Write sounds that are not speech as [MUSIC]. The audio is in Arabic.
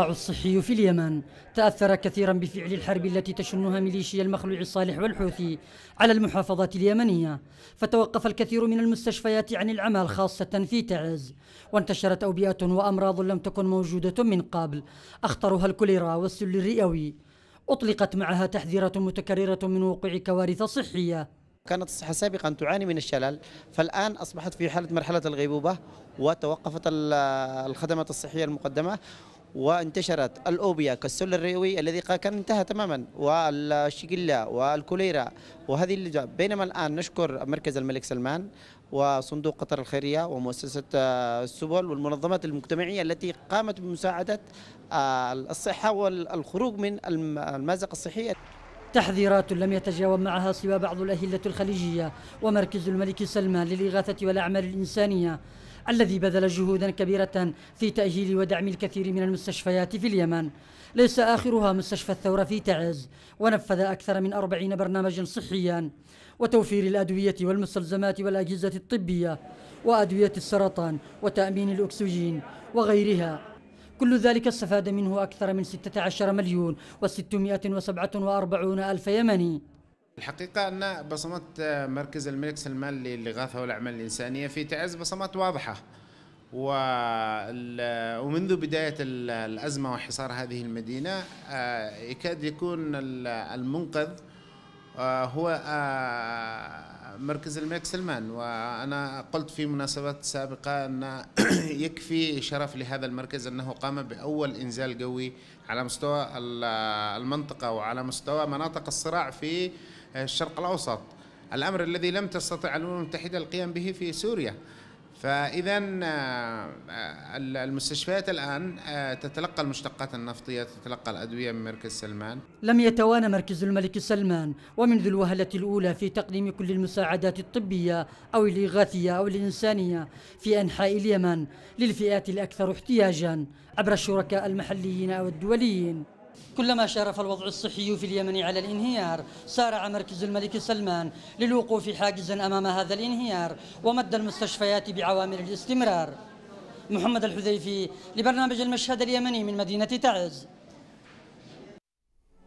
القطاع الصحي في اليمن تأثر كثيرا بفعل الحرب التي تشنها ميليشيا المخلوع الصالح والحوثي على المحافظات اليمنية فتوقف الكثير من المستشفيات عن العمل خاصة في تعز وانتشرت أوبئة وأمراض لم تكن موجودة من قبل أخطرها الكوليرا والسل الرئوي أطلقت معها تحذيرات متكررة من وقوع كوارث صحية كانت الصحة سابقا تعاني من الشلل فالآن أصبحت في حالة مرحلة الغيبوبة وتوقفت الخدمات الصحية المقدمة وانتشرت الأوبيا كالسل الرئوي الذي كان انتهى تماما والشقلة والكوليرا وهذه اللي بينما الآن نشكر مركز الملك سلمان وصندوق قطر الخيرية ومؤسسة آه، السبل والمنظمات المجتمعية التي قامت بمساعدة آه، الصحة والخروج من المازق الصحي تحذيرات لم يتجاوب معها سوى بعض الأهلة الخليجية ومركز الملك سلمان للإغاثة والأعمال الإنسانية الذي بذل جهودا كبيرة في تأجيل ودعم الكثير من المستشفيات في اليمن ليس آخرها مستشفى الثورة في تعز ونفذ أكثر من أربعين برنامجا صحيا وتوفير الأدوية والمستلزمات والأجهزة الطبية وأدوية السرطان وتأمين الأكسجين وغيرها كل ذلك استفاد منه أكثر من 16 مليون و647 ألف يمني الحقيقة أن بصمة مركز الملك سلمان للإغاثة والأعمال الإنسانية في تعز بصمات واضحة ومنذ بداية الأزمة وحصار هذه المدينة آه، يكاد يكون المنقذ آه، هو آه، مركز الملك سلمان وأنا قلت في مناسبات سابقة أن [CLEARS THROAT] يكفي شرف لهذا المركز أنه قام بأول إنزال قوي على مستوى المنطقة وعلى مستوى مناطق الصراع في الشرق الأوسط الأمر الذي لم تستطع الأمم المتحدة القيام به في سوريا فإذا آه، المستشفيات الآن آه، تتلقى المشتقات النفطية تتلقى الأدوية من مركز سلمان لم يتوانى مركز الملك سلمان ومنذ الوهلة الأولى في تقديم كل المساعدات الطبية أو الإغاثية أو الإنسانية في أنحاء اليمن للفئات الأكثر احتياجا عبر الشركاء المحليين أو الدوليين كلما شرف الوضع الصحي في اليمن على الانهيار سارع مركز الملك سلمان للوقوف حاجزا أمام هذا الانهيار ومد المستشفيات بعوامل الاستمرار محمد الحذيفي لبرنامج المشهد اليمني من مدينة تعز